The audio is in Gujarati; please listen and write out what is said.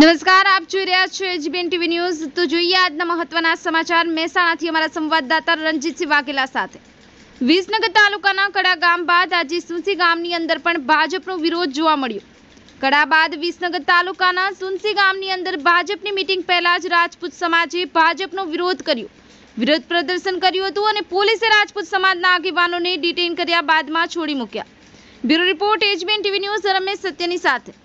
નમસ્કાર આપ જોઈ રહ્યા છો એજબીએન ટીવી ન્યૂઝ તો જોઈએ આજના મહત્વના સમાચાર મહેસાણાથી અમારા સંવાદદાતા રણજીતસિંહ વાઘેલા સાથે વિસનગર તાલુકાના કડા ગામ બાદ આજે સુનસી ગામની અંદર પણ ભાજપનો વિરોધ જોવા મળ્યો કડા બાદ વિસનગર તાલુકાના સુનસી ગામની અંદર ભાજપની મિટિંગ પહેલા જ રાજપૂત સમાજે ભાજપનો વિરોધ કર્યો વિરોધ પ્રદર્શન કર્યું હતું અને પોલીસે રાજપૂત સમાજના આગેવાનોને ડિટેઇન કર્યા બાદમાં છોડી મૂક્યા બ્યુરો રિપોર્ટ એજબીએન ટીવી ન્યૂઝ રમેશ સત્યની સાથે